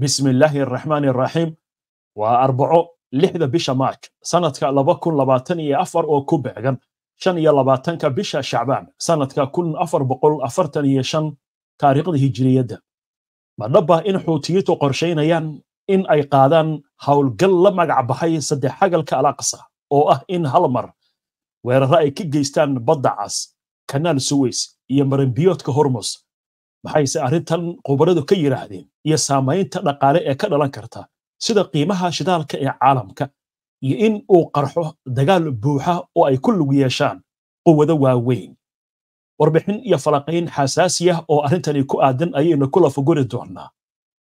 bismi illaahi araxmaani araxiim waa arbaco lixda bisha maaj sanadka laba kun labaatan iyo afar oo ku beegan shan iyo labaatanka bisha shacbaan sanadka kun afar boqol afartan iyo shan taariikhda hijiriyadda madhabba in xuutiyiintu qorshaynayaan in ay qaadaan howlgal la magac baxay saddex xagalka alaqsa oo ah in hal mar weerarro ay ka geystaan badda cas kanaal suweys iyo maranbiyoodka hormus maxayse arrintan khubaradu ka yidhaahdeen iyo saamaynta dhaqaale ee ka dhalan karta sida qiimaha shidaalka ee caalamka iyo in uu qarxo dagaal buuxa oo ay ku lug yeeshaan quwado waaweyn warbixin iyo falaqayn xasaasi ah oo arrintani ku aadan ayaynu ku lafaguri doonnaa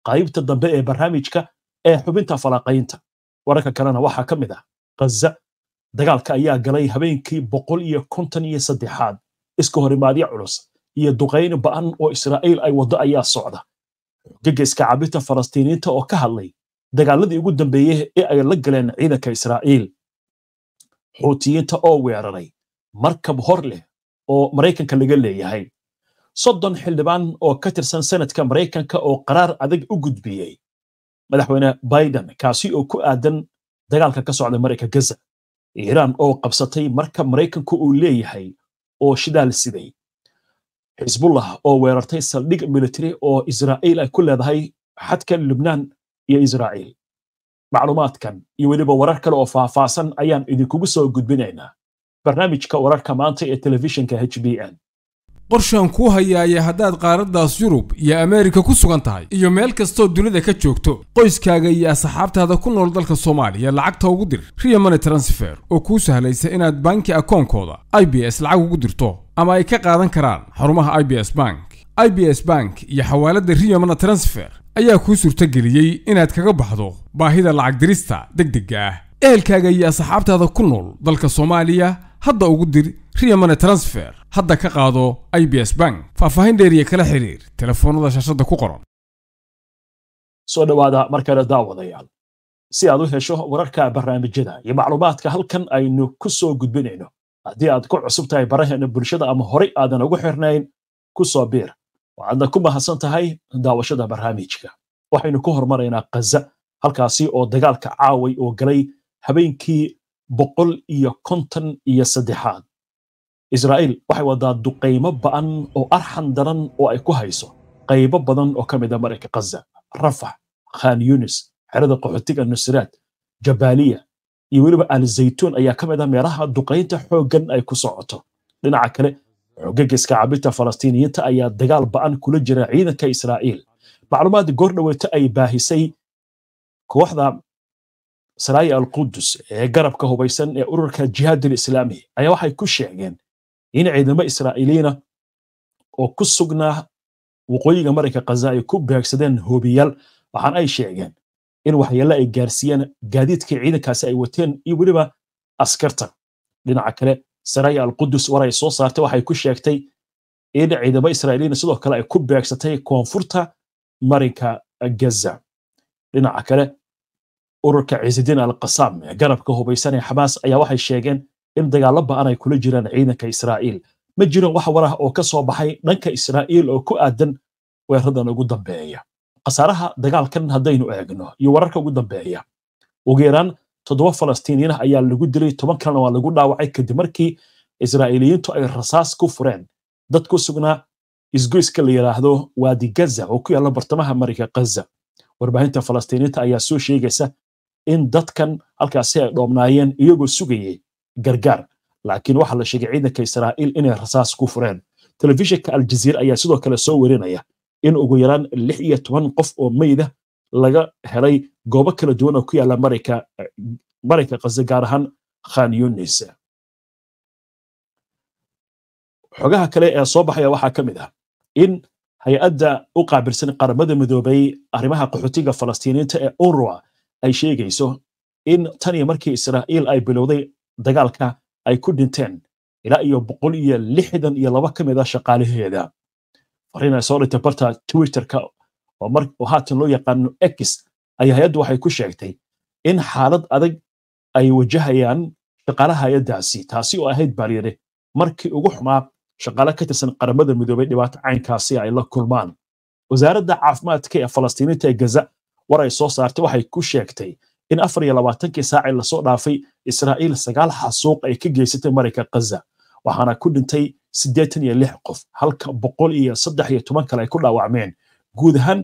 qaybta dambe ee barnaamijka ee xubinta falaqaynta wararka kalena waxaa ka mid ah khaza dagaalka ayaa galay habeenkii boqol iyo kontan iyo saddexaad iska horimaadyo culus iyo duqayni ba'an oo israa'iil ay waddo ayaa socda gegeyska cabita falastiiniinta oo ka hadlay dagaaladii ugu dambeeyey ee ay la galeen ciidanka israa'iil xuutiyiinta oo weeraray markab hor leh oo maraykanka laga leeyahay soddon xildhibaan oo ka tirsan senadka maraykanka oo qaraar adag u gudbiyey madaxweyne biden kaasi oo ku aadan dagaalka ka socda marayka gaza iiraan oo qabsatay markab maraykanku uu leeyahay oo shidaal siday xisbullah oo weerartay saldhig militari oo israa'iil ay ku leedahay xadka lubnaan iyo israa'iil macluumaadkan iyo weliba warar kale oo faahfaahsan ayaan idinkugu soo gudbinaynaa barnaamijka wararka maanta ee telefishinka h b n qorshaan kuu hayaaya haddaad qaaraddaas yurub iyo ameerika ku sugan tahay iyo meel kastoo dunida ka joogto qoyskaaga iyo asxaabtaada ku nool dalka soomaaliya lacagta ugu dir riya transfer oo kuu sahlaysa inaad banki akoonkooda i b s lacag ugu dirto ama ay ka qaadan karaan xarumaha i b s bank i b s bank iyo xawaaladda rio transfer ayaa kuu suurtageliyey inaad kaga baxdo baahida lacag dirista deg degga ah ehelkaaga iyo asxaabtaada ku nool dalka soomaaliya hadda ugu dir rio transfer hadda ka qaado i b s bank faahfaahin dheeriya kala xiriir telefoonnada shaashadda ku qoran soo dhowaada markale daawadayaal si aad u hesho wararka barnaamijyada iyo macluumaadka halkan aynu ku soo gudbinayno haddii aad ku cusub tahay baraheena bulshada ama horey aadan ugu xirnayn ku soo biir waxaadna ku mahadsan tahay daawashada barnaamijka waxaynu ku hormaraynaa khaza halkaasi oo dagaalka caaway oo galay habeenkii boqol iyo konton iyo saddexaad israa'iil waxay wadaa duqaymo ba'an oo arxan daran oo ay ku hayso qaybo badan oo ka mid a ah marayka khaza rafax khan yunis xerada qaxootiga nusraad jabaaliya iyo weliba alzaytuun ayaa ka mid ah meeraha duqaynta xooggan ay ku socoto dhinaca kale xoogagaska cabinta falastiiniyiinta ayaa dagaal ba'an kula jira ciidanka israa'iil macluumaad goor dhaweeto ay baahisay kooxda saraaya alqudus ee garabka hubaysan ee ururka jihaadul islaami ayaa waxay ku sheegeen in ciidamo israa'iiliyiina oo ku sugnaa waqooyiga marayka khaza ay ku beegsadeen hoobiyaal waxaan ay sheegeen in waxyeello ay gaarsiiyeen gaadiidkii ciidankaasi ay wateen iyo weliba askarta dhinaca kale saraya alqudus war ay soo saartay waxay ku sheegtay in ciidamo israa'iiliyiin sidoo kale ay ku beegsatay koonfurta marinka gaza dhinaca kale ururka ciisidiin alqasaam ee garabka hubaysan ee xamaas ayaa waxay sheegeen in dagaallo ba'an ay kula jiraan ciidanka israa'iil ma jiraan wax war ah oo ka soo baxay dhanka israa'iil oo ku aadan weeradan ugu dambeeya khasaaraha dagaalkan haddaynu eegno iyo wararka ugu dambeeya ugu yaraan toddoba falastiiniyiin ayaa lagu dilay toban kalena waa lagu dhaawacay kadib markii israa'iiliyiintu ay rasaas ku fureen dad ku sugnaa isgoyska la yidhaahdo waadi gaza oo ku yaalla bartamaha marayka gaza warbaahinta falastiiniinta ayaa soo sheegaysa in dadkan halkaasi ay dhoobnaayeen iyagoo sugayay gargaar laakiin waxaa la sheegay ciidanka israa'iil inay rasaas ku fureen telefishinka aljaziira ayaa sidoo kale soo werinaya in ugu yaraan lix iyo toban qof oo meyda laga helay goobo kala duwan oo ku yaala marayka kaze gaar ahaan khan yunis xogaha kale ee soo baxaya waxaa ka mid ah in hay-adda u qaabilsan qaramada midoobay arrimaha qaxootiga falastiiniinta ee urua ay sheegayso in tan iyo markii israa'iil ay bilowday dagaalka ay ku dhinteen ilaa iyo boqol iyo lixdan iyo laba ka mid a ah shaqaalaheeda fariinay soo dhigtay barta twitterka oo mar oo haatan loo yaqaano x ayaa hay-addu waxay ku sheegtay in xaalad adag ay wajahayaan shaqaalaha hay-addaasi taasi oo ahayd bariire markii ugu xumaa shaqaale ka tirsan qaramada midoobay dhibaato caynkaasi ay la kulmaan wasaaradda caafimaadka ee falastiiniinta ee gaza war ay soo saartay waxay ku sheegtay in afar iyo labaatankii saac ee lasoo dhaafay israa'iil sagaal xasuuq ay ka geysatay marayka gaza waxaana ku dhintay siddeetan iyo lix qof halka boqol iyo saddex iyo toban kale ay ku dhaawacmeen guud ahaan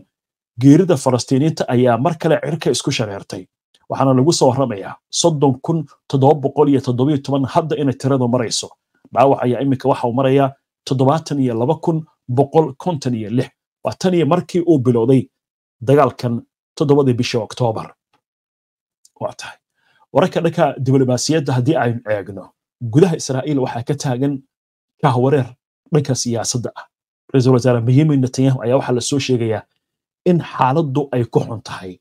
geerida falastiiniinta ayaa mar kale cirka isku shareertay waxaana lagu soo warramayaa soddon kun toddoba boqol iyo toddobiyo toban hadda inay tiradu marayso dhaawac ayaa iminka waxa uu marayaa toddobaatan iyo laba kun boqol konton iyo lix waa tan iyo markii uu bilowday dagaalkan toddobadii bishii oktoobar waa tahay wararka dhanka diblomaasiyadda haddii aynu eegno gudaha israa'iil waxaa ka taagan kahawareer dhanka siyaasadda ah ra-iisul wasaare benyamin netanyahu ayaa waxaa lasoo sheegayaa in xaaladdu ay ku xun tahay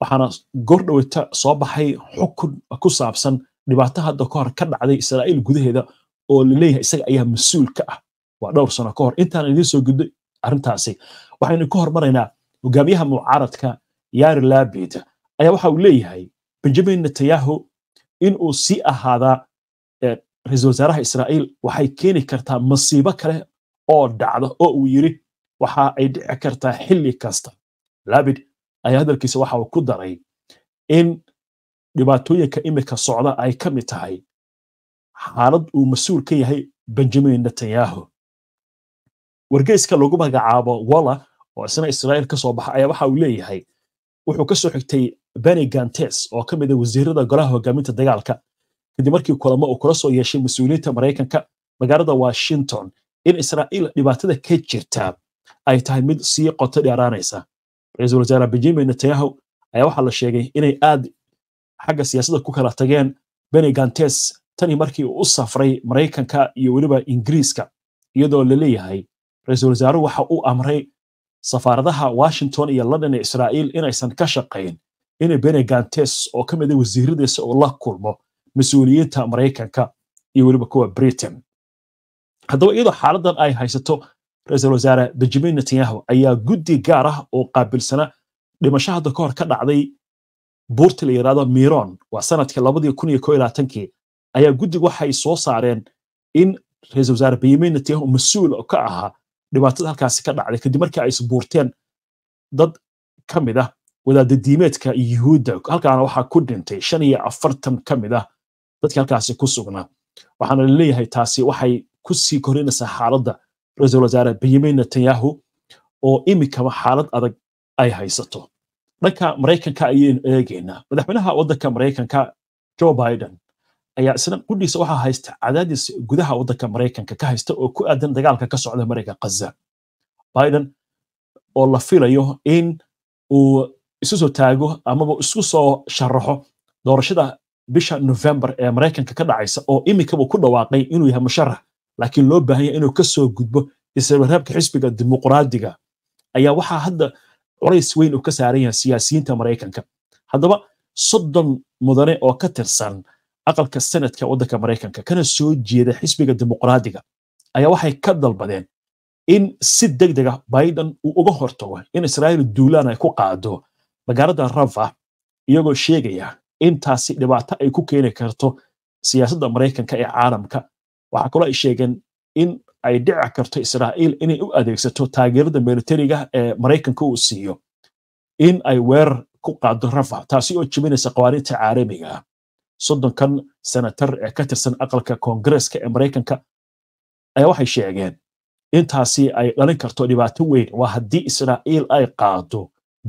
waxaana goordhoweyta soo baxay xukun ku saabsan dhibaato hadda kahor ka dhacday israa'iil gudaheeda oo laleeyahay isaga ayaa mas-uul ka ah waa dhowr sano ka hor intaan idiin soo gudbay arrintaasi waxaynu ka hormaraynaa hogaamiyaha mucaaradka yari labid ayaa waxa uu leeyahay benjamin netanyahu inuu uu sii ahaadaa ra-iisul wasaaraha israa'iil waxay keeni kartaa masiibo kale oo dhacda oo uu yidhi waxa ay dhici kartaa xilli kasta labid ayaa hadalkiisa waxa uu ku daray in dhibaatooyinka imika socda ay ka mid tahay xaalad uu mas-uul ka yahay benjamin netanyahu wargeyska lagu magacaabo walla oo isna israa'iil ka soo baxa ayaa waxa uu leeyahay wuxuu kasoo xigtay beni gantes oo ka mid a ah wasiirada golaha hogaaminta dagaalka kadib markii kulamo uu kula soo yeeshay mas-uuliyiinta maraykanka magaalada washington in israa'iil dhibaatada ka jirta ay tahay mid sii qoto dheeraanaysa ra-iisul wasaare benjamin netanyahu ayaa waxaa la sheegay inay aad xagga siyaasadda ku kala tageen beni gantes tanii markii uu u safray maraykanka iyo weliba ingiriiska iyadoo laleeyahay leeyahay ra-iisul wasaaruhu waxa uu amray safaaradaha washington iyo london ee israa'iil inaysan ka shaqayn in beni gantes oo ka mid a ah wasiiradiisa uu la kulmo mas-uuliyiinta maraykanka iyo weliba kuwa britain haddaba iyadoo xaaladan ay haysato ra-iisul wasaare benjamin netanyahu ayaa guddi gaar ah oo qaabilsana dhimasho hadda ka hor ka dhacday buurti la yidhaahdo miron waa sanadkii labadii kun iyo koo iyo ayaa guddigu waxay soo saareen in ra-iisul wasaare benjamin netanyahu mas-uul ka ahaa dhibaatada halkaasi ka dhacday kadib markii ay isbuurteen dad ka mid ah wadaadadiimeedka yuhuudda halkaana waxaa ku dhintay shan iyo afartan ka mid ah dadka halkaasi ku sugnaa waxaana laleeyahay taasi waxay kusii korinaysaa xaaladda ra-iisul wasaare benyamin netanyahu oo imikaba xaalad adag ay haysato dhanka maraykanka ayaynu eegaynaa madaxweynaha waddanka maraykanka joe biden ayaa isna gudhiisa waxaa haysta cadaadis gudaha waddanka maraykanka ka haysta oo ku aadan dagaalka ka socda maraykan khaza biden oo la filayo in uu isu soo taago amaba isku soo sharaxo doorashada bisha november ee maraykanka ka dhacaysa oo imikaba ku dhawaaqay inuu yahay musharax laakiin loo baahan inuu kasoo gudbo isreebreebka xisbiga dimuqraadiga ayaa waxaa hadda culays weyn uu ka saaran yahay siyaasiyiinta maraykanka haddaba soddon mudane oo ka tirsan aqalka sanadka waddanka maraykanka kana soo jeeda xisbiga dimuqraadiga ayaa waxay ka dalbadeen in si deg deg ah biden uu uga hortago in israel duulaan ay ku qaado magaalada rava iyagoo sheegaya intaasi dhibaato ay ku keeni karto siyaasadda maraykanka ee caalamka waxaa kaloo ay sheegeen in ay dhici karto israa'iil inay u adeegsato taageerada militariga ee maraykanka uu siiyo in ay weerar ku qaado rafax taasi oo jebinaysa qawaaniinta caalamiga ah soddonkan senatar ee ka tirsan aqalka koongareeska ee maraykanka ayaa waxay sheegeen intaasi ay dhalin karto dhibaato weyn waa haddii israa'iil ay qaado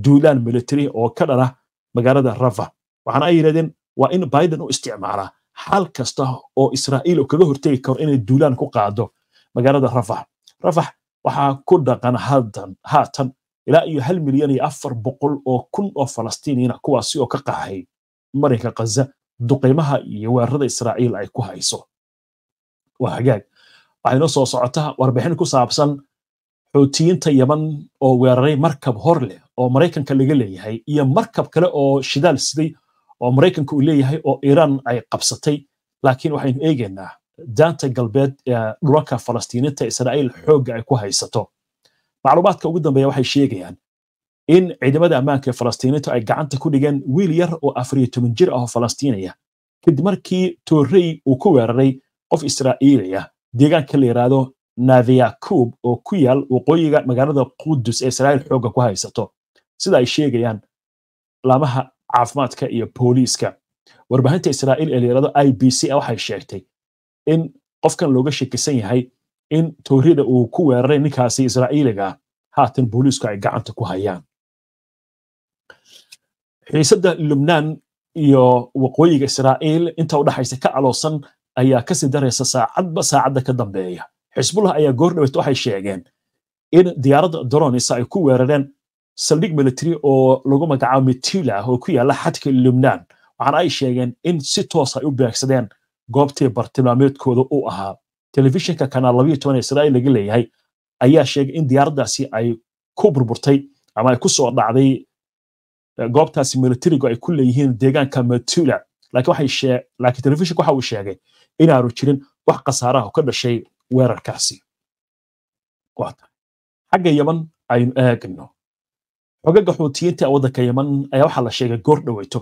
duulaan militari oo ka dhala magaalada rafax waxaana ay yidhahdeen waa in biden u isticmaalaa xal kasta oo israa'iil uu kaga hortegi karo inay duulaan ku qaado magaalada rafax rafax waxaa ku dhaqan haatan ilaa iyo hal milyan iyo afar boqol oo kun oo falastiiniyiina ah, kuwaasi oo ka qaxay marinka khaza duqaymaha iyo weerarada israa'iil ay ku hayso waa hagaag waxaa inoo soo socota warbixin ku saabsan xoutiyiinta yaman oo weeraray markab horleh oo maraykanka laga leeyahay iyo markab kale oo shidaal siday oo maraykanka uu leeyahay oo iiraan ay qabsatay laakiin waxaynu eegaynaa daanta galbeed ee dhulalka falastiiniinta israa'iil xoogga ay ku haysato macluumaadka ugu dambeeya waxay sheegayaan in ciidamada ammaanka ee falastiiniintu ay gacanta ku dhigeen wiil yar oo afariyo toban jir ah oo falastiiniya kadib markii toorrey uu ku weeraray qof israa'iiliya deegaanka la yidhaahdo naviyakub oo ku yaal waqooyiga magaalada qudus ee israa'iil xoogga ku haysato sida ay sheegayaan laamaha caafimaadka iyo booliiska warbaahinta israa'iil ee layirahdo i b c ah waxay sheegtay in qofkan looga shekisan yahay in toorida uu ku weeraray ninkaasi israa'iiliga haatan booliisku ay gacanta ku hayaan xiisadda lubnaan iyo waqooyiga israa'iil inta udhaxaysa ka aloosan ayaa kasii daraysa saacadba saacadda ka dambeeya xisbullah ayaa goor dhaweyta waxay sheegeen in diyaaradda doronis ay ku weerareen saldhig military oo lagu magacaabo metilah oo ku yaala xadka lubnaan waxaana ay sheegeen in si toos ay u beegsadeen goobtii bartilmaameedkooda u ahaa telefishinka kanaal labayo toban ee laga leeyahay ayaa sheegay in diyaaradaasi ay ku burburtay ama ay ku dhacday eh, goobtaasi militarigu ay ku leeyihiin deegaanka metula laakiin laakiin telefishinku waxa uu sheegay inaanu jirin wax khasaaraha ka dhashay weerarkaasi xagga yaman aynu eegno xogaga xuutiyiinta waddanka yeman ayaa waxaa la sheegay goor dhoweyto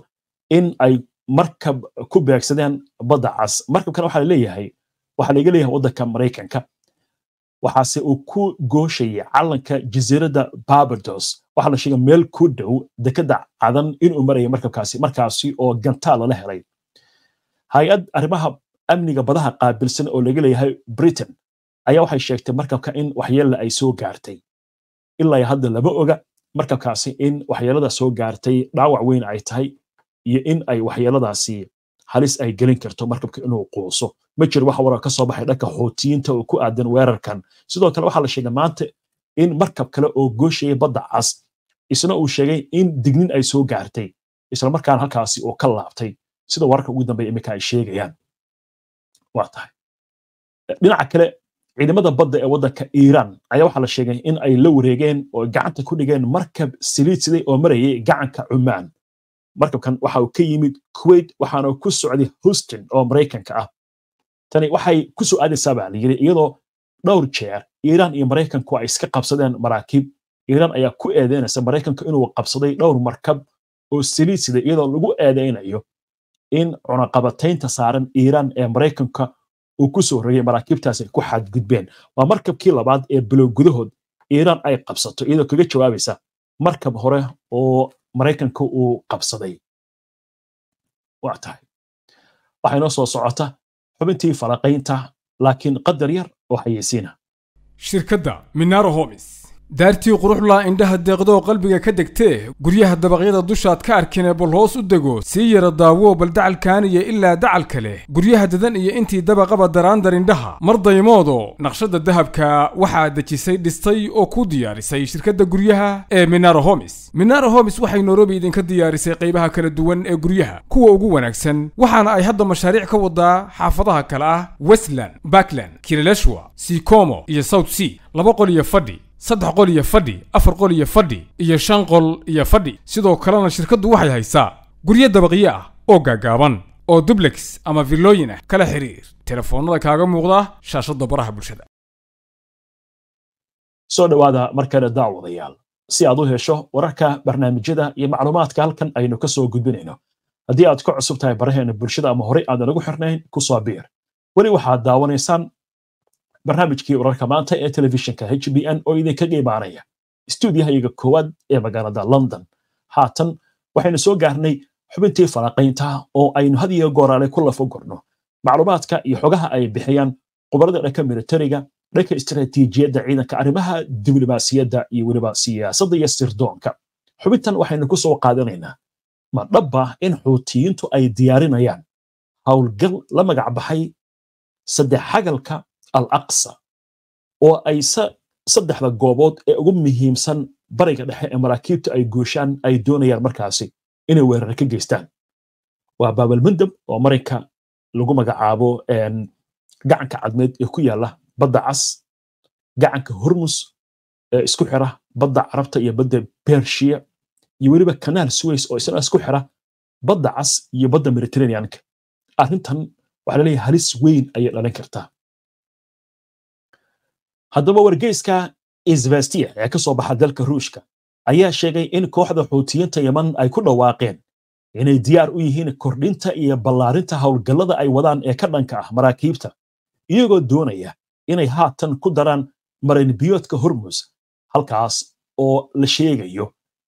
in ay markab ku beegsadeen badda cas markabkana waxaa leeyahay waxaa laga leeyahay waddanka maraykanka waxaase uu ku gooshayay calanka jasiiradda barbados waxaa la sheegay meel ku dhow dekadda cadan inuu marayay markabkaasi markaasi oo gantaa lala helay hay-ad arrimaha amniga badaha qaabilsan oo laga leeyahay britain ayaa waxay sheegtay markabka in waxyeella ay soo gaartay ilaa hadda lama oga markabkaasi in waxyeelada soo gaartay dhaawac weyn ay tahay iyo in ay waxyeeladaasi halis ay gelin karto markabka inuu quuso ma jir waxa warar ka soo baxay dhanka xootiyiinta oo ku aadan weerarkan sidoo kale waxaa la sheegay maanta in markab kale oo gooshaya badda cas isna uu sheegay in dignin ay soo gaartay isla markaana halkaasi oo ka laabtay sida wararka ugu dambeeya iminka ay sheegayaan waa tahay dhinaca kale ciidamada badda ee waddanka iiraan ayaa waxaa la sheegay in ay la wareegeen oo gacanta ku dhigeen markab saliid siday oo marayay gacanka cumaan markabkan waxa uu ka yimid kuwait waxaana ku socday houston oo maraykanka ah tani waxay ku soo aadaysaa baa la yidhi iyadoo dhowr jeer iiraan iyo maraykanku ay iska qabsadeen maraakiib iiraan ayaa ku eedeynaysa maraykanka inuu qabsaday dhowr markab oo saliid siday iyadoo lagu eedeynayo in cunaqabataynta saaran iiraan ee maraykanka uu ku soo rogay maraakiibtaasi ku xadgudbeen waa markabkii labaad ee bilow gudahood iiraan ay qabsato iyadoo kaga jawaabaysa markab hore oo maraykanka uu qabsaday waxaa noo soo socota xubintii falaqaynta laakiin qadar yar oo xayeysiina ah. shirkadda minaro homis daartii quruxlaa indhaha deeqdoo qalbiga ka degtee guryaha dabaqyada dushaad ka arkine bal hoos u dego sii yara daawo bal dacalkan iyo ilaa dacal kale guryaha dadan iyo intii dabaqaba daraandar indhaha mar daymoodo naqshadda dahabka waxaa dejisay dhistay oo ku diyaarisay shirkadda guryaha ee minara homis minara homis waxay nairobi idinka diyaarisay qaybaha kala duwan ee guryaha kuwa ugu wanaagsan waxaana ay hadda mashaariic ka wadaa xaafadaha kale ah westland bakland kilaleshwa sikomo iyo south sea laba qol iyo fadhi saddex qol iyo fadhi afar qol iyo fadhi iyo shan qol iyo fadhi sidoo kalena shirkaddu waxay haysaa guryo dabaqyo ah oo gaagaaban oo dublex ama villooyin ah kala xiriir telefoonnada kaaga muuqda shaashadda baraha bulshada soo dhowaada markale daawadayaal si aad u hesho wararka barnaamijyada iyo macluumaadka halkan aynu ka soo gudbinayno haddii aad ka cusub tahay baraheena bulshada ama horey aadan ugu xirnayn ku soo biir weli waxaad daawanaysaan barnaamijkii wararka maanta ee telefishinka h b n oo idinkaga imaanaya stuudiyahayaga koowaad ee magaalada london haatan waxaynu soo gaarnay xubintii falanqaynta oo aynu had iyo goraale ku lafogorno macluumaadka iyo xogaha ay bixiyaan khubarada dhanka militariga dhanka istaraatiijiyadda ciidanka arrimaha diblomaasiyadda iyo weliba siyaasadda iyo sirdoonka xubintan waxaynu ku soo qaadanaynaa ma dhaba in xuutiyiintu ay diyaarinayaan howlgal la magacbaxay baxay saddex xagalka alaqsa oo ay saddexda goobood ee ugu muhiimsan bariga dhexe ee maraakiibta ay guushaan ay doonayaan markaasi inay weerara ka geystaan waa baabalmandab oo marinka lagu magacaabo gacanka cadmeed ee ku yaala badda cas gacanka hormus ee isku xira badda carabta iyo badda bershiya iyo weliba canaal suways oo isna isku xira badda cas iyo badda mediterraneanka arrintan waxaa laleeyahay halis weyn ayay dhalin kartaa haddaba wargeyska isvestiya ee ka soo baxa dalka ruushka ayaa sheegay in kooxda xuutiyiinta yeman ay ku dhawaaqeen inay diyaar u yihiin kordhinta iyo ballaarinta howlgallada ay wadaan ee ka dhanka ah maraakiibta iyagoo doonaya inay haatan ku daraan marinbiyoodka hormus halkaas oo la sheegayo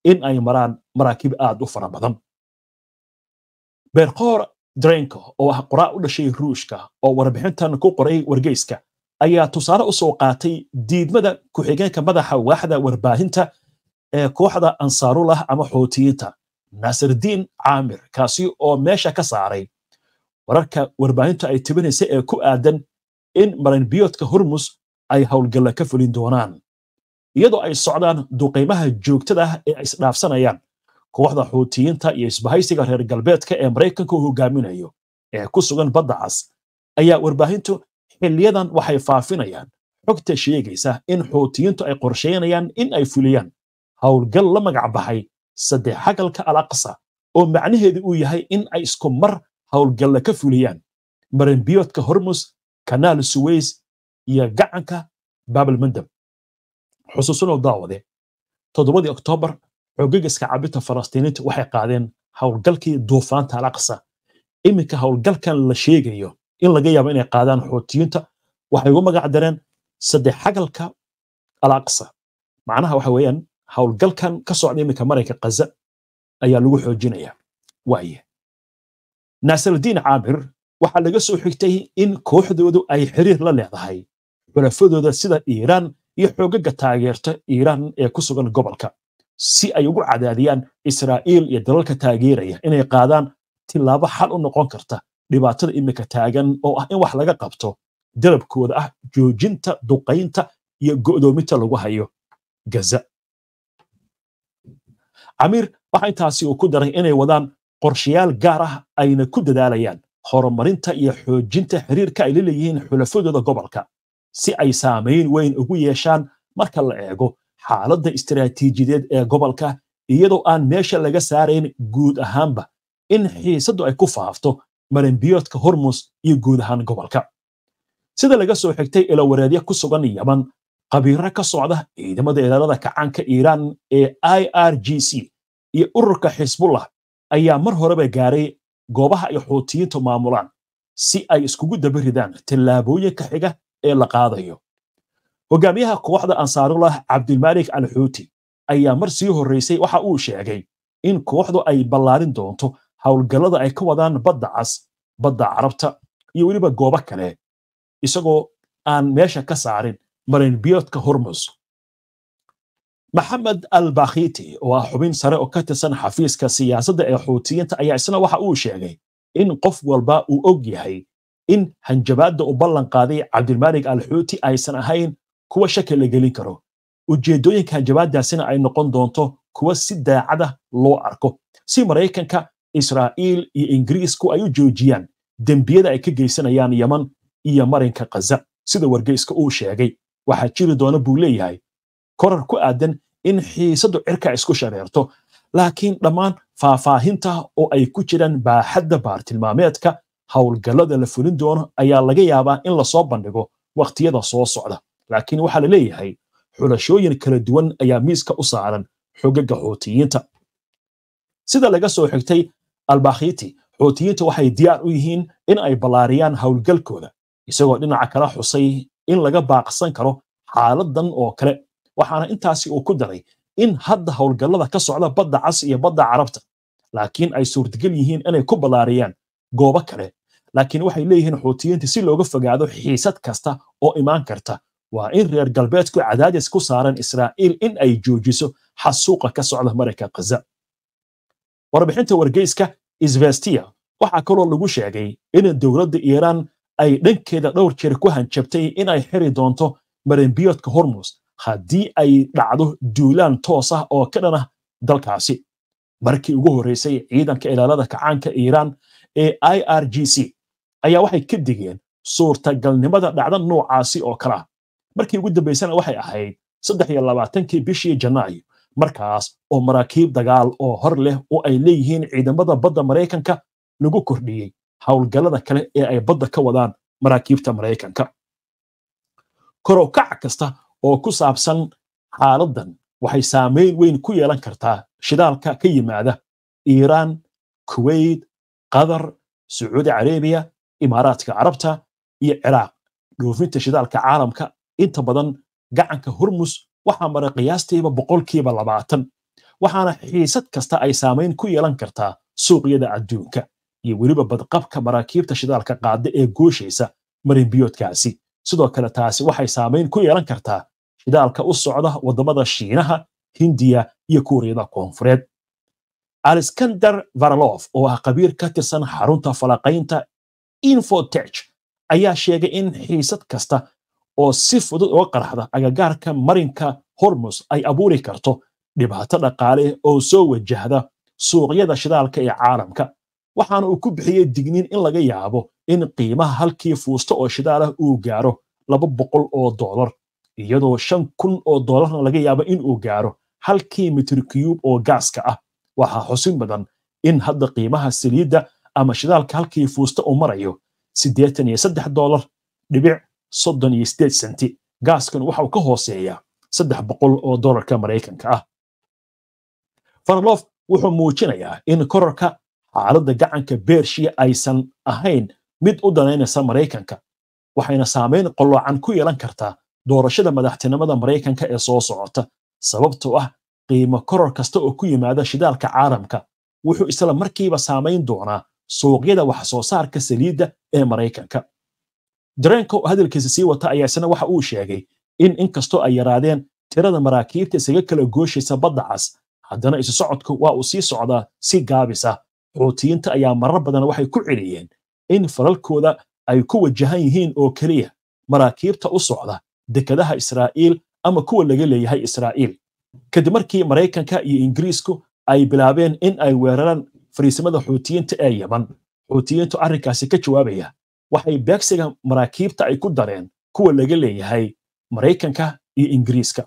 in ay maraan maraakiib aad u fara badan beerkoor drenko oo ah qoraa u dhashay ruushka oo warbixintan ku qoray wargeyska ayaa tusaale u soo qaatay diidmada ku-xigeenka madaxa waaxda warbaahinta ee kooxda ansaarullah ama xootiyiinta naasirdiin caamir kaasi oo meesha ka saaray wararka warbaahintu ay tibinaysa ee ku aadan in maranbiyoodka hormus ay howlgalla ka fulin doonaan iyadoo ay socdaan duqaymaha joogtada ah ee ay isdhaafsanayaan kooxda xuutiyiinta iyo isbahaysiga reer galbeedka ee maraykanka u hogaaminayo ee ku sugan badda cas ayaa warbaahintu xilliyadan waxay faafinayaan xogta sheegaysa in xuutiyiintu ay qorsheynayaan in ay fuliyaan howlgal la magac baxay saddex xagalka al oo macnaheedu uu yahay in ay isku mar howlgalla ka fuliyaan maranbiyoodka hormus kanaal suweys iyo gacanka baabalmandab xusuusunoo daawade toddobadii oktoobar xoogagaska cabinta falastiiniinta waxay qaadeen howlgalkii duufaanta al iminka howlgalkan la sheegayo in laga yaabo inay qaadaan xoutiyiinta waxay ugu magac dareen saddex xagalka alaqsa macnaha waxa weeyaan howlgalkan ka socda iminka maraynka kaza ayaa lagu xoojinaya waaye naasirudiin caamir waxaa laga soo xigtay in kooxdoodu ay xiriir la leedahay xulafadooda sida iiraan iyo xoogaga taageerta iiraan ee ku sugan gobolka si ay ugu cadaadiyaan israa'iil iyo dalalka taageeraya inay qaadaan tilaabo xal u noqon karta dhibaatada imika taagan oo ah in wax laga qabto dalabkooda ah joojinta duqaynta iyo go'doominta lagu hayo gaza camiir waxa intaasi uu ku daray inay wadaan qorshayaal gaar ah ayna ku dadaalayaan horumarinta iyo xoojinta xiriirka ay laleeyihiin xulafadooda gobolka si ay saamayn weyn ugu yeeshaan marka la eego xaaladda istaraatiijiyadeed ee gobolka iyadoo aan meesha laga saarayn guud ahaanba in xiisaddu ay ku faafto marenbiyoodka hormus iyo guud ahaan gobolka sida laga soo xigtay ilawareedya ku sugan yaman khabiirro ka socda ciidamada ilaalada kacaanka iiraan ee i r g c iyo ururka xisbullah ayaa mar horeba gaaray goobaha ay xuutiyiintu maamulaan si ay iskugu daba ridaan tallaabooyinka xiga ee la qaadayo hogaamiyaha kooxda ansaarullah cabdilmaalik alxuuti ayaa mar sii horraysay waxa uu sheegay in kooxdu ay ballaarin doonto howlgallada ay ka wadaan badda cas badda carabta iyo weliba goobo kale isagoo aan meesha ka saarin marin biyoodka hormus maxamed al bakhiti oo ah xubin sare oo ka tirsan xafiiska siyaasadda ee xuutiyiinta ayaa isna waxa uu sheegay in qof walba uu og yahay in hanjabaadda u ballanqaaday qaaday cabdilmaalig al xuuti aysan ahayn kuwa shaki la gelin karo ujeeddooyinka hanjabaaddaasina ay noqon doonto kuwa si daacada loo arko si maraykanka israa'iil iyo ingiriisku ay u joojiyaan dembiyada ay ka geysanayaan yaman iyo marinka khaza sida wargeyska uu sheegay waxaa jiri doona buu leeyahay korar ku aadan in xiisaddu cirka isku shareerto laakiin dhammaan faahfaahinta oo ay ku jiraan baaxadda baartilmaameedka howlgallada la fulin doono ayaa laga yaabaa in lasoo bandhigo wakhtiyada soo socda laakiin waxaa la leeyahay xulashooyin kala duwan ayaa miiska u saaran xogaga xuutiyiinta sida laga soo xigtay albaakhiti xuutiyiinta waxay diyaar u yihiin in ay ballaariyaan howlgalkooda isagoo dhinaca kala xusay in laga baaqsan karo xaaladan oo kale waxaana intaasi uu ku daray in hadda howlgallada ka socda badda cas iyo badda carabta laakiin ay suurtagel yihiin inay ku ballaariyaan goobo kale laakiin waxay leeyihiin xuutiyiinta si looga fogaado xiisad kasta oo imaan karta waa in reer galbeedku cadaadis ku saaran israa'iil in ay joojiso xasuuqa ka socda marayka khaza warbixinta wargeyska isvestiya waxaa kaloo lagu sheegay in dowladda iiraan ay dhankeeda dhowr jeer ku hanjabtay inay xiri doonto marenbiyoodka hormus haddii ay dhacdo duulaan toos ah oo ka dhan ah dalkaasi markii ugu horreysay ciidanka ilaalada kacaanka iiraan ee i r g c ayaa waxay ka digeen suurtagalnimada dhacda noocaasi oo kala ah markii ugu dambaysana waxay ahayd saddex iyo labaatankii bishii janaayo markaas oo maraakiib dagaal oo hor leh oo ay leeyihiin ciidamada badda maraykanka lagu kordhiyey howlgallada kale ee ay badda ka wadaan maraakiibta maraykanka korow kac kasta oo ku saabsan xaaladdan waxay saamayn weyn ku yeelan kartaa shidaalka ka yimaada iiraan kuweyt qatar sacuudi carabiya imaaraadka carabta iyo ciraaq dhoofinta shidaalka caalamka inta badan gacanka hormus waxaa maray qiyaastiiba boqolkiiba labaatan waxaana xiisad kasta ay saamayn ku yeelan kartaa suuqyada adduunka iyo weliba badqabka maraakiibta shidaalka qaada ee gooshaysa marinbiyoodkaasi sidoo kale taasi waxay saamayn ku yeelan kartaa shidaalka u socda waddamada shiinaha hindiya iyo kuuriyada koonfureed alexander varlof oo ah qabiir ka tirsan xarunta falaqaynta infotech ayaa sheegay in xiisad kasta oo si fudud uga qaraxda agagaarka marinka hormus ay abuuri karto dhibaato dhaqaale oo soo wajahda suuqyada shidaalka ee caalamka waxaana uu ku bixiyey digniin in laga yaabo in qiimaha halkii fuusto oo shidaalah uu gaaro laba boqol oo doolar iyadoo shan kun oo doolarna laga yaabo in uu gaaro halkii mitirkiyuub oo gaaska ah waxaa xusin badan in hadda qiimaha saliidda ama shidaalka halkii fuusta uu marayo siddeetan iyo saddex doolar dhibic soddon iyo sideed senti gaaskan waxa ka hooseeyaa saddex boqol oo dolarka maraykanka ah farlof wuxuu muujinayaa in kororka xaaladda gacanka beershiya aysan ahayn mid u danaynaysa maraykanka waxayna saamayn qalloocan ku yeelan kartaa doorashada madaxtinimada maraykanka ee soo socota sababtoo ah qiimo koror kasta oo ku yimaada shidaalka caalamka wuxuu isla markiiba saamayn doonaa suuqyada wax soo saarka saliidda ee maraykanka dareenka hadalkiisa sii wata ayaa isna waxa uu sheegay in inkastoo ay yaraadeen tirada maraakiibta isaga kala gooshaysa badda cas haddana isu socodku waa uu sii socdaa si gaabisa xuutiyiinta ayaa marar badan waxay ku celiyeen in falalkooda ay ku wajahan yihiin oo keliya maraakiibta u socda dekadaha israa'iil ama kuwa laga leeyahay israa'iil kadib markii maraykanka iyo ingiriisku ay bilaabeen in ay weeraraan fariisimada xuutiyiinta ee yaman xuutiyiintu arrinkaasi ka jawaabaya waxay beegsiga maraakiibta ay ku dareen kuwa laga leeyahay maraykanka iyo ingiriiska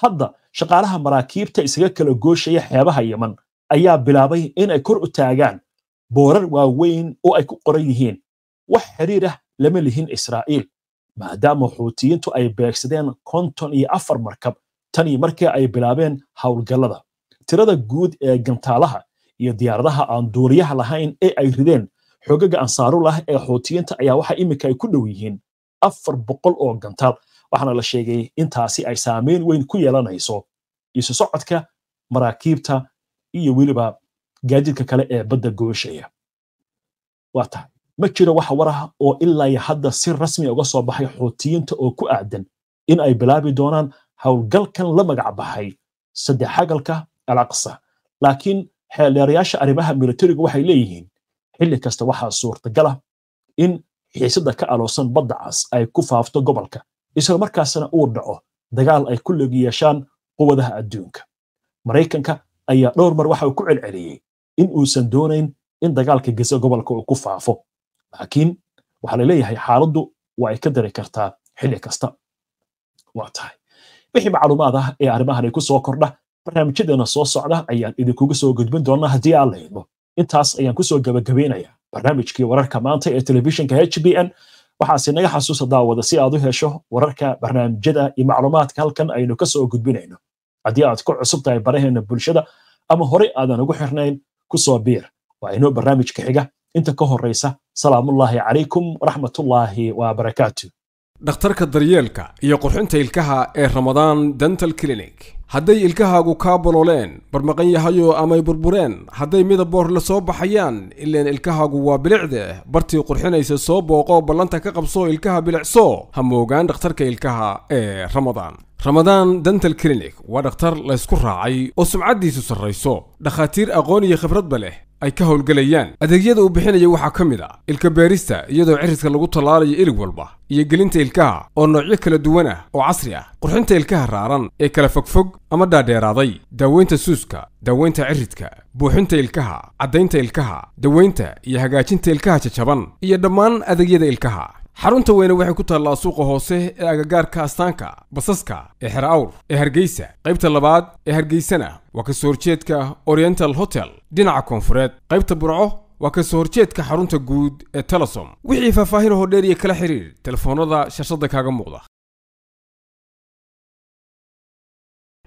hadda shaqaalaha maraakiibta isaga kala gooshaya xeebaha yeman ayaa bilaabay inay kor u taagaan boorar waaweyn oo ay ku qoran yihiin wax xiriir ah lama lihin israa'iil maadaama xuutiyiintu ay beegsadeen konton iyo afar markab tan iyo markii ay bilaabeen howlgallada tirada guud ee gantaalaha iyo diyaaradaha aan duuriyaha lahayn ee ay rideen xoogaga ansaarulah ee xuutiyiinta ayaa waxa iminka ay ku dhow yihiin afar boqol oo gantaal waxaana la sheegay intaasi ay saameyn weyn ku yeelanayso isu socodka maraakiibta iyo weliba gaadiidka kale ee badda gooshaya waa tahay ma jiro wax warah oo ilaa iyo hadda si rasmi uga soo baxay xuutiyiinta oo ku aadan in ay bilaabi doonaan howlgalkan la magac baxay saddex xagalka alaqsa laakiin xeeldheerayaasha arrimaha militarigu waxay leeyihiin xilli kasta waxaa suurtagala in xiisada ka aloosan badda cas ay ku faafto gobolka isla markaasna uu dhaco dagaal ay ku log yeeshaan quwadaha adduunka maraykanka ayaa dhowr mar waxa uu ku celceliyey in uusan doonayn in dagaalka gese gobolka uu ku faafo laakiin waxaa la xaaladdu waa ay ka dari kartaa xilli kasta waa tahay wixii macluumaad ah ee arrimahan ay ku soo kordha barnaamijyadeena soo socda ayaan idinkuga soo gudbin doonnaa haddii aan la intaas ayaan kusoo gebagabeynaya barnaamijkii wararka maanta ee telefishinka h b n waxaase naga xasuusa daawada si aad u hesho wararka barnaamijyada iyo macluumaadka halkan aynu kasoo gudbinayno haddii aad ku cusub tahay baraheena bulshada ama horey aadan ugu xirnayn kusoo biir waa inoo barnaamijka xiga inta ka horeysa salaamullaahi calaykum waraxmatullaahi wa barakaatu dhakhtarka daryeelka iyo qurxinta ilkaha ee ramadaan dental clinic hadday ilkahaagu kaa bololeen barmaqan barmaqanyahayo amay burbureen hadday midaboor la soo baxayaan ileen ilkahaagu waa bilicde bartii qurxinaysa soo booqo ballanta ka qabso ilkaha bilicsoo ha moogaan dhakhtarka ilkaha ee ramadaan ramadaan dental clinic waa dhakhtar la laysku raacay oo sumcaddiisu sarrayso dhakhaatiir aqoon iyo khibradba leh ay ka howlgelayaan adeegyada uu bixinaya waxaa ka mid a ah ilka beerista iyadoo ciriska lagu tallaalayo ilig walba iyo gelinta ilkaha oo noocyo kala duwan ah oo casri ah qurxinta ilkaha raaran ee kala fogfog ama dhaadheeraaday daaweynta suuska daaweynta ciridka buuxinta ilkaha caddaynta ilkaha daweynta iyo hagaajinta ilkaha jajaban iyo dhammaan adeegyada ilkaha xarunta weyne waxay ku taallaa suuqa hoose ee agagaarka astaanka basaska ee xer awr ee hargeysa qaybta labaad ee hargeysana waa kasoo horjeedka oriental hotel dhinaca koonfureed qaybta burco waa kasoo horjeedka xarunta guud ee telesom wixii faahfaahin dheer iyo kala xidhiir telefoonada shashada kaaga muuqda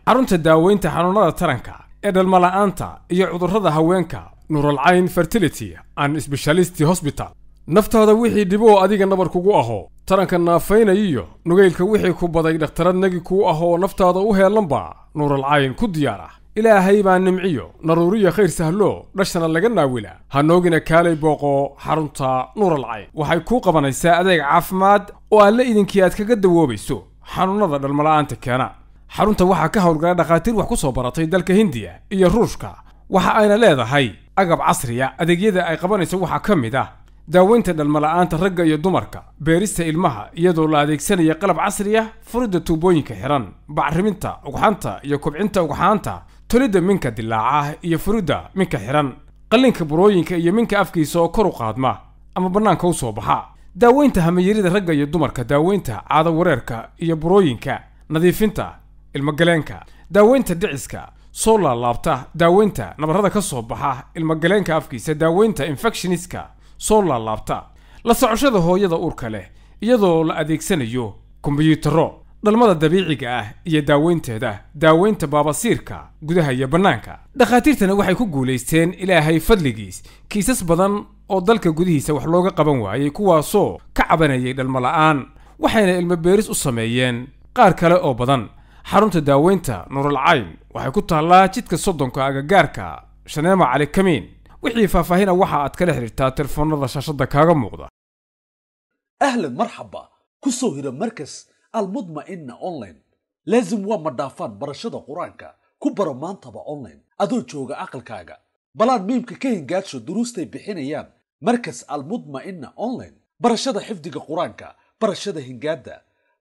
xarunta daaweynta xanuunada taranka ee dhalmala'aanta iyo cudurrada haweenka nural fertility an specialist hospital naftaada wixii dhibo oo adiga nabar kugu ahoo taranka naafaynayiyo nugaylka wixii ku baday dhakhtarad nagi kuu ahoo naftaada u heellanba nuuralcayn ku diyaar ah ilaahay baa nimciyo naruuriyo khayr sahlo dhashana laga naawila ha noogina kaalay booqo xarunta nuuralcayn waxay kuu qabanaysaa adeeg caafimaad oo alle idinkii aad kaga dawoobayso xanuunada dhalmala'aanta keena xarunta waxaa ka howlgala dhakhaatiir wax ku soo baratay dalka hindiya iyo ruushka waxa ayna leedahay agab casriya adeegyada ay qabanayso waxaa ka mid ah daaweynta dhalmala'aanta ragga iyo dumarka beerista ilmaha iyadoo la adeegsanaya qalab casri ah furidda tuubooyinka xidhan bacriminta ugxanta iyo kubcinta ugxaanta tolidda minka dilaaca iyo furidda minka xidhan qallinka burooyinka iyo minka afkiisa oo kor u qaadma ama bannaanka u soo baxa daaweynta hamayarida ragga iyo dumarka daaweynta caada wareerka iyo burooyinka nadiifinta ilmagaleenka daaweynta dhiciska soo laalaabta daaweynta nabarada ka soo baxa ilmagaleenka afkiisa daaweynta infectioniska soo laalaabta la socoshada hooyada uurka leh iyadoo la adeegsanayo kombyuutaro dhalmada dabiiciga ah iyo daaweynteeda daaweynta baabasiirka gudaha iyo bannaanka dhakhaatiirtana waxay ku guulaysteen ilaahay fadligiis kiisas badan oo dalka gudihiisa wax looga qaban waayey kuwaasoo ka cabanayay dhalmo la'aan waxayna ilmobeeris u sameeyeen qaar kale oo badan xarunta daaweynta nuralcayn waxay ku taallaa jidka soddonka agagaarka shaneema cali kamiin wixii faahfaahina waxa aad kala xidhiirtaa telefoonada shaashadda kaaga muuqda ahlan marxaba ku soo hiro markas almudma'ina online laazim waa madhaafaan barashada qur-aanka ku baro maantaba online adoo jooga aqalkaaga balaad miimka ka hingaadsho duruustay bixinayaan markas almudma'ina online barashada xifdiga qur-aanka barashada hingaadda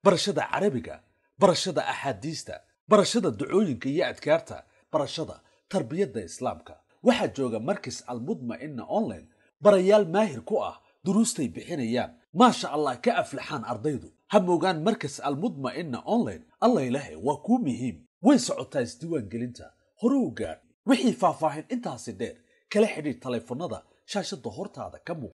barashada carabiga barashada axaadiista barashada ducooyinka iyo adkaarta barashada tarbiyadda islaamka waxaa jooga markis almudma'ina online barayaal maahir ku ah duruustay bixinayaan maasha allah ka aflaxaan ardaydu ha moogaan markas almudma'ina online alla waa kuu muhiim way socotaa isdiiwaangelinta hore u gaadh wixii faahfaahin intaasi dheer kala xidhiir taleefannada shaashadda hortaada ka muuqa